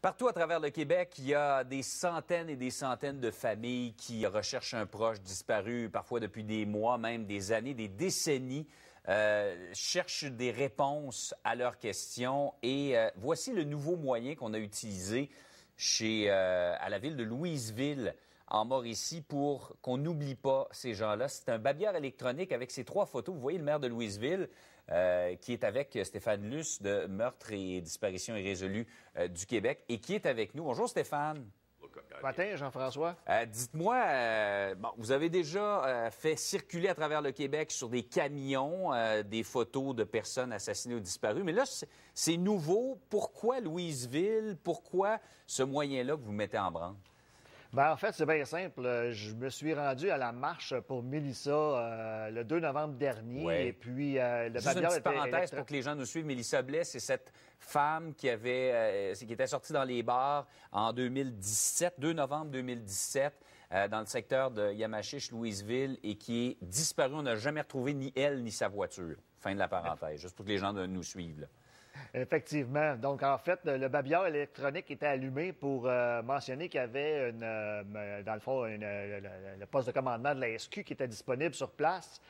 Partout à travers le Québec, il y a des centaines et des centaines de familles qui recherchent un proche disparu, parfois depuis des mois, même des années, des décennies, euh, cherchent des réponses à leurs questions. Et euh, voici le nouveau moyen qu'on a utilisé chez, euh, à la ville de Louisville en ici pour qu'on n'oublie pas ces gens-là. C'est un babillard électronique avec ces trois photos. Vous voyez le maire de Louisville euh, qui est avec Stéphane Luce de Meurtre et Disparition irrésolue euh, du Québec et qui est avec nous. Bonjour Stéphane. matin, Jean-François. Euh, dites-moi, bon, vous avez déjà fait circuler à travers le Québec sur des camions des photos de personnes assassinées ou disparues, mais là, c'est nouveau. Pourquoi Louisville? Pourquoi ce moyen-là que vous mettez en branle? Ben en fait, c'est bien simple. Je me suis rendu à la marche pour Mélissa euh, le 2 novembre dernier. Et puis, euh, le Juste une parenthèse pour que les gens nous suivent. Mélissa Blais, c'est cette femme qui, avait, euh, qui était sortie dans les bars en 2017, 2 novembre 2017. dans le secteur de Yamachiche, Louisville, et qui est disparue. On n'a jamais retrouvé ni elle ni sa voiture. Fin de la parenthèse, juste pour que les gens nous suivent. Effectivement. Donc, en fait, le babillard électronique était allumé pour euh, mentionner qu'il y avait, une, euh, ben, dans le fond, euh, le, poste de commandement de la SQ qui était disponible sur place.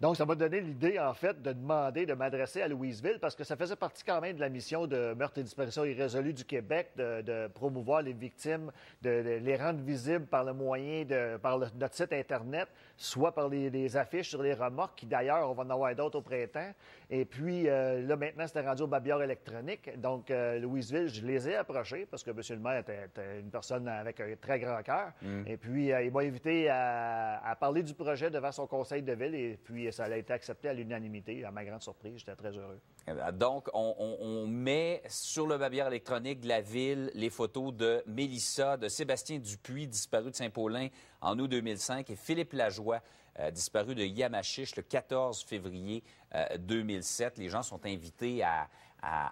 Donc, ça m'a donné l'idée, en fait, de demander de m'adresser à Louisville parce que ça faisait partie quand même de la mission de meurtre et disparition irrésolue du Québec de, promouvoir les victimes, de, les rendre visibles par le moyen de par notre site Internet, soit par les, affiches sur les remorques, qui d'ailleurs, on va en avoir d'autres au printemps. Et puis, euh, là, maintenant, c'était rendu au babillard électronique. Donc, euh, Louisville, je les ai approchés parce que M. le maire était, une personne avec un très grand cœur. Mm. Et puis, euh, il m'a invité à, à parler du projet devant son conseil de ville. Et puis, et ça a été accepté à l'unanimité. À ma grande surprise, j'étais très heureux. Euh, donc, on, met sur le babillard électronique de la ville les photos de Mélissa, de Sébastien Dupuis, disparu de Saint-Paulin en août 2005, et Philippe Lajoie, euh, disparu de Yamachiche le 14 février 2007. Euh, les gens sont invités à,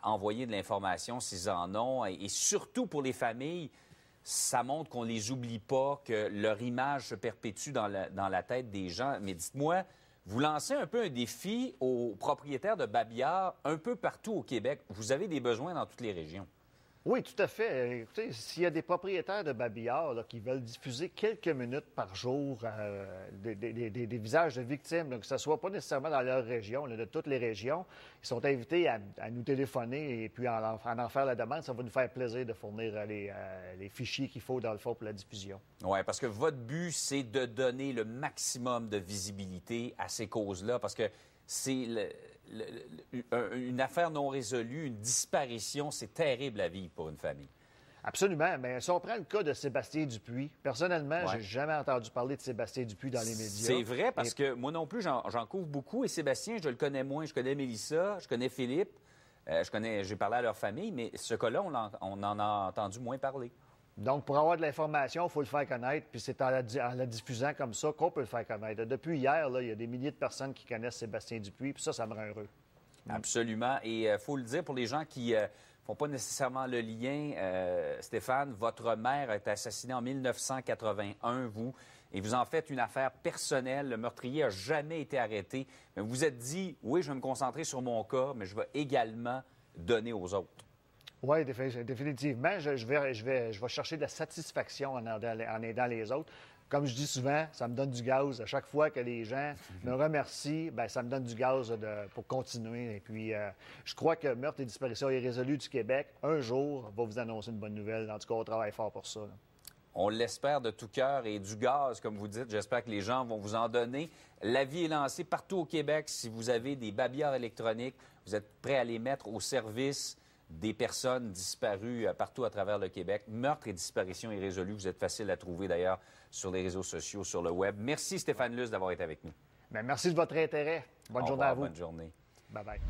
envoyer de l'information s'ils en ont, et, surtout pour les familles, ça montre qu'on les oublie pas, que leur image se perpétue dans la, dans la tête des gens. Mais dites-moi, vous lancez un peu un défi aux propriétaires de babillard un peu partout au Québec. Vous avez des besoins dans toutes les régions. Oui, tout à fait. Écoutez, s'il y a des propriétaires de babillard qui veulent diffuser quelques minutes par jour euh, des, visages de victimes, que ce ne soit pas nécessairement dans leur région, de toutes les régions, ils sont invités à, nous téléphoner et puis à en, en, faire la demande. Ça va nous faire plaisir de fournir euh, les, euh, les fichiers qu'il faut, dans le fond, pour la diffusion. Oui, parce que votre but, c'est de donner le maximum de visibilité à ces causes-là, parce que c'est... Le une affaire non résolue, une disparition, c'est terrible à vivre pour une famille. Absolument. Mais si on prend le cas de Sébastien Dupuis, personnellement, je j'ai jamais entendu parler de Sébastien Dupuis dans les médias. C'est vrai parce que moi non plus, j'en couvre beaucoup. Et Sébastien, je le connais moins. Je connais Mélissa, je connais Philippe, euh, je connais, j'ai parlé à leur famille, mais ce cas-là, on en a entendu moins parler. Donc, pour avoir de l'information, il faut le faire connaître, puis c'est en, la, diffusant comme ça qu'on peut le faire connaître. Depuis hier, il y a des milliers de personnes qui connaissent Sébastien Dupuis, puis ça, ça me rend heureux. Absolument. Et il euh, faut le dire pour les gens qui ne euh, font pas nécessairement le lien, euh, Stéphane, votre mère a été assassinée en 1981, vous, et vous en faites une affaire personnelle. Le meurtrier n'a jamais été arrêté. Mais vous vous êtes dit, oui, je vais me concentrer sur mon cas, mais je vais également donner aux autres. Oui, définitivement. Je, je, vais, je, vais, je vais chercher de la satisfaction en, en aidant les autres comme je dis souvent, ça me donne du gaz. À chaque fois que les gens me mhm. remercient, ben, ça me donne du gaz pour continuer. Et puis, euh, je crois que Meurtre et disparition irrésolue du Québec, un jour, va vous annoncer une bonne nouvelle. En tout cas, on travaille fort pour ça. On l'espère de tout cœur et du gaz, comme vous dites. J'espère que les gens vont vous en donner. La vie est lancée partout au Québec. Si vous avez des babillards électroniques, vous êtes prêts à les mettre au service des personnes disparues euh, partout à travers le Québec. Meurtres et disparitions irrésolus. vous êtes facile à trouver d'ailleurs sur les réseaux sociaux, sur le web. Merci Stéphane Luce d'avoir été avec nous. Ben, merci de votre intérêt. Bonne journée à vous. Bonne journée. Bye bye.